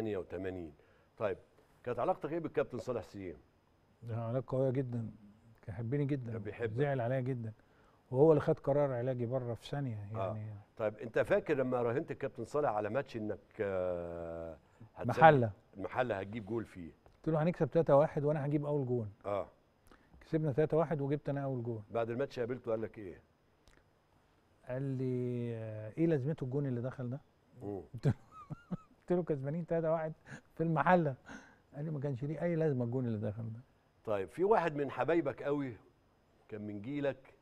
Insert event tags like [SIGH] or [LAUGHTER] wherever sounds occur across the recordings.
88 طيب كانت علاقتك ايه بالكابتن صالح سيام؟ علاقه قويه جدا كان بيحبني جدا كان بيحب زعل عليا جدا وهو اللي خد قرار علاجي بره في ثانيه آه. يعني آه. طيب انت فاكر لما راهنت الكابتن صالح على ماتش انك آه محله محله هتجيب جول فيه قلت له هنكسب 3-1 وانا هجيب اول جول اه كسبنا 3-1 وجبت انا اول جول بعد الماتش قابلته قال لك ايه؟ قال لي آه، ايه لازمته الجون اللي دخل ده؟ قلت له قلت له كسبانين 3 1 في المحله قال لي ما كانش ليه اي لازمه الجون اللي دخل ده طيب في واحد من حبايبك قوي كان من جيلك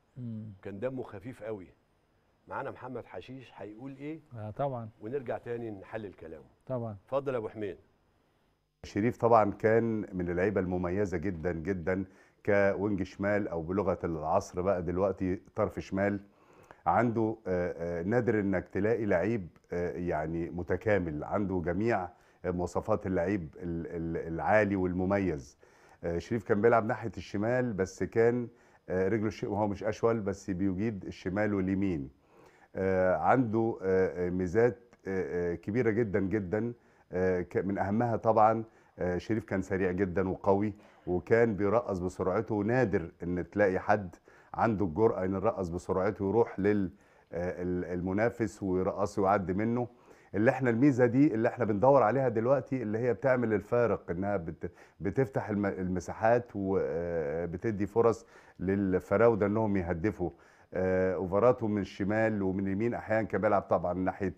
كان دمه خفيف قوي معانا محمد حشيش هيقول ايه آه طبعا ونرجع تاني نحلل كلامه طبعا اتفضل يا ابو حميد شريف طبعا كان من اللعيبه المميزه جدا جدا كوينج شمال او بلغه العصر بقى دلوقتي طرف شمال عنده آه، آه، نادر انك تلاقي لعيب آه، يعني متكامل عنده جميع مواصفات اللعيب العالي والمميز شريف كان بيلعب ناحيه الشمال بس كان رجله الشيء وهو مش اشول بس بيجيد الشمال واليمين عنده ميزات كبيره جدا جدا من اهمها طبعا شريف كان سريع جدا وقوي وكان بيرقص بسرعته ونادر ان تلاقي حد عنده الجرأه انه يرقص بسرعته ويروح للمنافس آه، ويرقص ويعدي منه اللي احنا الميزه دي اللي احنا بندور عليها دلوقتي اللي هي بتعمل الفارق انها بتفتح المساحات وبتدي آه، فرص للفراوده انهم يهدفوا اوفراته آه، من الشمال ومن اليمين احيانا كان بيلعب طبعا ناحيه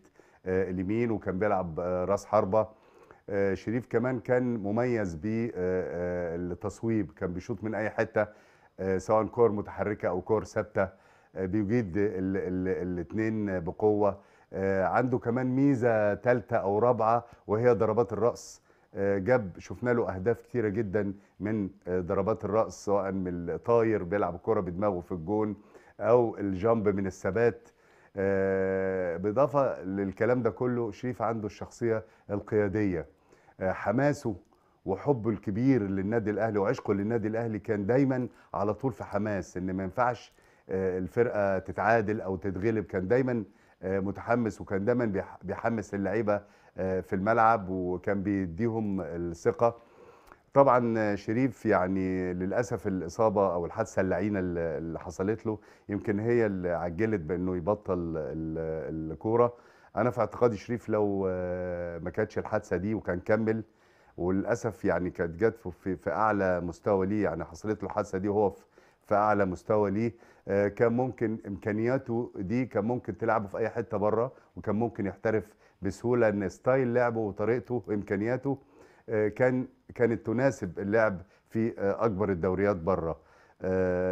اليمين وكان بيلعب راس حربه شريف كمان كان مميز بالتصويب كان بيشوط من اي حته آه، سواء كور متحركه او كور ثابته آه، بيجيد الاثنين بقوه آه، عنده كمان ميزه ثالثه او رابعه وهي ضربات الراس جاب شفنا له اهداف كثيره جدا من ضربات الراس سواء من الطاير بيلعب كرة بدماغه في الجون او الجامب من الثبات بالاضافه للكلام ده كله شريف عنده الشخصيه القياديه حماسه وحبه الكبير للنادي الاهلي وعشقه للنادي الاهلي كان دايما على طول في حماس ان ما ينفعش آه، الفرقه تتعادل او تتغلب كان دايما آه، متحمس وكان دايما بيحمس اللعيبه آه، في الملعب وكان بيديهم الثقه طبعا شريف يعني للاسف الاصابه او الحادثه اللعينه اللي حصلت له يمكن هي اللي عجلت بانه يبطل الكوره انا في اعتقادي شريف لو ما كانتش الحادثه دي وكان كمل وللاسف يعني كانت جت في, في اعلى مستوى ليه يعني حصلت له الحادثه دي وهو في اعلى مستوى ليه آه، كان ممكن امكانياته دي كان ممكن تلعبه في اي حته بره وكان ممكن يحترف بسهوله ان ستايل لعبه وطريقته وامكانياته آه، كان كانت تناسب اللعب في آه، اكبر الدوريات بره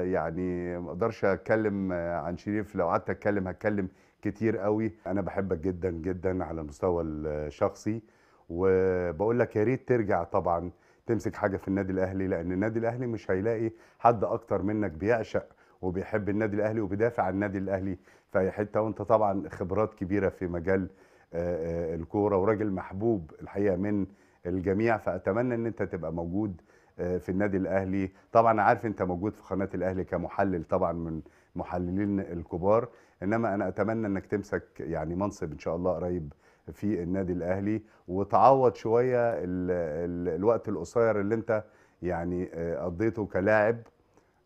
يعني ما اقدرش اتكلم عن شريف لو قعدت اتكلم هتكلم كتير قوي انا بحبك جدا جدا على المستوى الشخصي وبقول لك يا ريت ترجع طبعا تمسك حاجه في النادي الاهلي لان النادي الاهلي مش هيلاقي حد اكتر منك بيعشق وبيحب النادي الاهلي وبيدافع عن النادي الاهلي في اي حته وانت طبعا خبرات كبيره في مجال آه، آه، الكوره وراجل محبوب الحقيقه من الجميع فاتمنى ان انت تبقى موجود آه، في النادي الاهلي طبعا عارف انت موجود في قناه الاهلي كمحلل طبعا من محللين الكبار انما انا اتمنى انك تمسك يعني منصب ان شاء الله قريب في النادي الاهلي وتعوض شويه الـ الـ الوقت القصير اللي انت يعني آه، قضيته كلاعب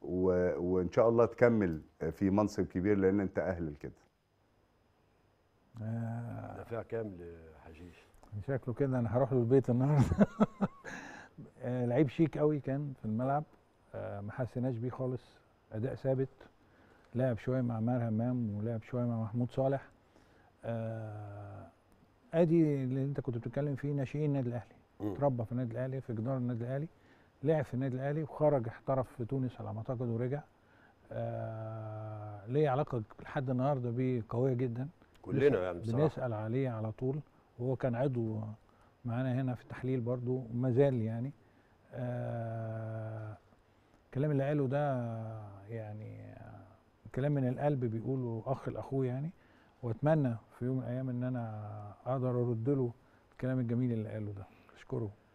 وان شاء الله تكمل في منصب كبير لان انت اهل لكده. دافع آه. دفاع كام لحشيش؟ شكله كده انا هروح له البيت النهارده. [LAUGHS] آه، لعيب شيك قوي كان في الملعب ما حسيناش بيه خالص اداء ثابت لعب شويه مع مار همام ولعب شويه مع محمود صالح ادي اللي انت كنت بتتكلم فيه ناشئين النادي الاهلي اتربى في النادي الاهلي في جدار النادي الاهلي لعب في النادي الاهلي وخرج احترف في تونس على ما اعتقد ورجع آه ليه علاقه لحد النهارده بيه قويه جدا كلنا يعني بصراحه بنسال عليه على طول وهو كان عضو معانا هنا في التحليل برضو وما زال يعني آه الكلام اللي قاله ده يعني كلام من القلب بيقوله اخ لاخوه يعني واتمنى في يوم من الايام ان انا اقدر ارد له الكلام الجميل اللي قاله ده اشكره